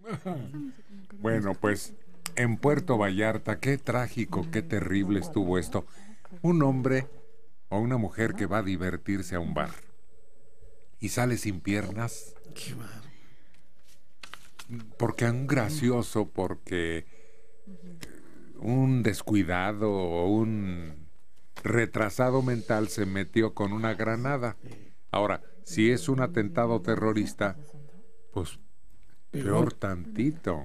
bueno, pues en Puerto Vallarta, qué trágico, qué terrible estuvo esto. Un hombre o una mujer que va a divertirse a un bar y sale sin piernas. Qué porque un gracioso, porque eh, un descuidado o un retrasado mental se metió con una granada. Ahora, si es un atentado terrorista, pues Peor tantito.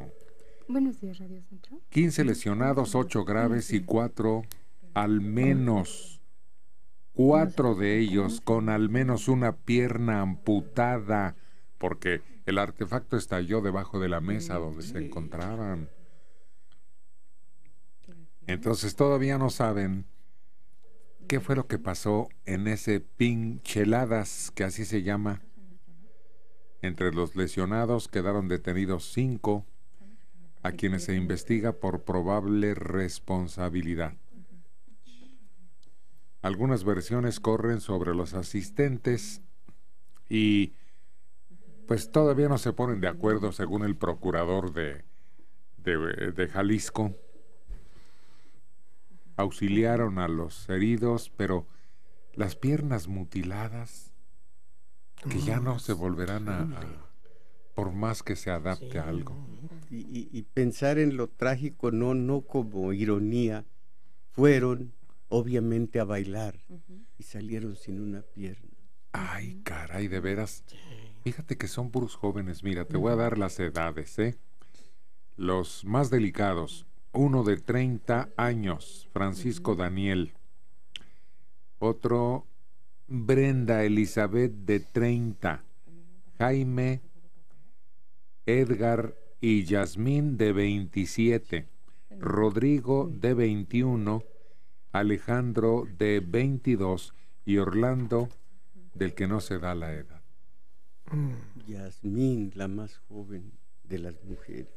Buenos días, Radio 15 lesionados, 8 graves y 4 al menos. Cuatro de ellos con al menos una pierna amputada, porque el artefacto estalló debajo de la mesa donde se encontraban. Entonces todavía no saben qué fue lo que pasó en ese pincheladas, que así se llama, entre los lesionados quedaron detenidos cinco a quienes se investiga por probable responsabilidad. Algunas versiones corren sobre los asistentes y pues todavía no se ponen de acuerdo según el procurador de, de Jalisco. Auxiliaron a los heridos, pero las piernas mutiladas que ya no se volverán a, por más que se adapte a algo. Y, pensar en lo trágico, no, no como ironía, fueron obviamente a bailar y salieron sin una pierna. Ay, caray, de veras. Fíjate que son puros jóvenes. Mira, te voy a dar las edades, ¿eh? Los más delicados. Uno de 30 años, Francisco Daniel. Otro Brenda Elizabeth de 30, Jaime, Edgar y Yasmín de 27, Rodrigo de 21, Alejandro de 22 y Orlando del que no se da la edad. Mm. Yasmín, la más joven de las mujeres.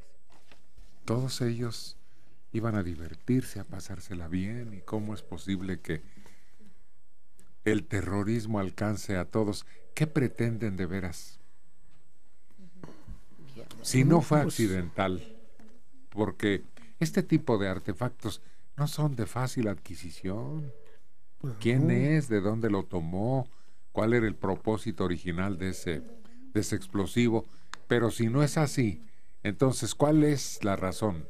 Todos ellos iban a divertirse, a pasársela bien y cómo es posible que el terrorismo alcance a todos, ¿qué pretenden de veras? Si no fue pues, accidental, porque este tipo de artefactos no son de fácil adquisición. Pues ¿Quién es? ¿De dónde lo tomó? ¿Cuál era el propósito original de ese, de ese explosivo? Pero si no es así, entonces, ¿cuál es la razón?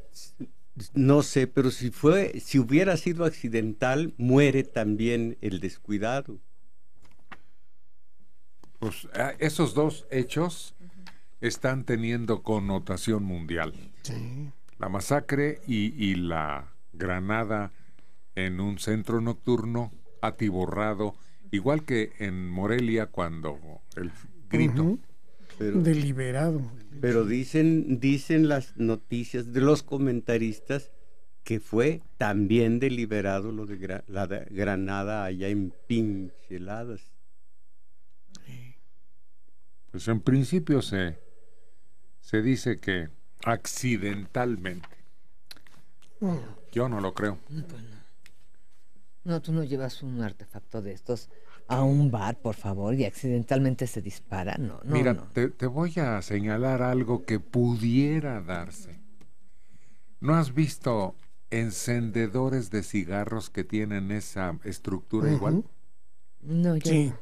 No sé, pero si fue, si hubiera sido accidental, muere también el descuidado. Pues ah, esos dos hechos están teniendo connotación mundial. Sí. La masacre y, la granada en un centro nocturno atiborrado, igual que en Morelia cuando el grito deliberado. Pero dicen, dicen las noticias de los comentaristas que fue también deliberado lo de, la Granada allá en Pincheladas. Pues en principio se, se dice que accidentalmente. Mm. Yo no lo creo. Pues no. tú no llevas un artefacto de estos a un bar, por favor, y accidentalmente se dispara. No, no. Mira, Te, voy a señalar algo que pudiera darse. ¿No has visto encendedores de cigarros que tienen esa estructura igual? No, yo sí.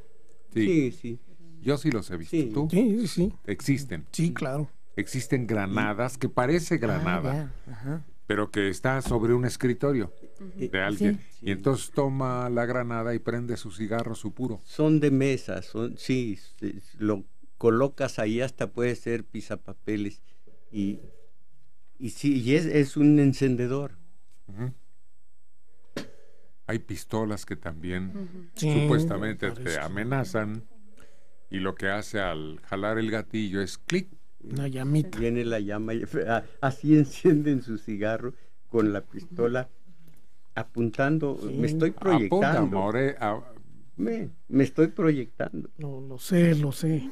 sí. Sí. Yo sí los he visto. ¿Tú? Sí, sí, Existen. Sí, claro. Existen granadas que parece ah, granada. Ajá pero que está sobre un escritorio de alguien. Y entonces toma la granada y prende su cigarro, su puro. Son de mesa, son, sí, lo colocas ahí hasta puede ser pisapapeles. Y, y sí, y es, un encendedor. Hay pistolas que también supuestamente te amenazan y lo que hace al jalar el gatillo es clic una llamita. Viene la llama y así encienden su cigarro con la pistola apuntando. Me estoy proyectando. Eh, me, me, estoy proyectando. No, lo sé, lo sé.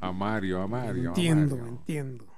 A Mario, a Mario. Entiendo, entiendo.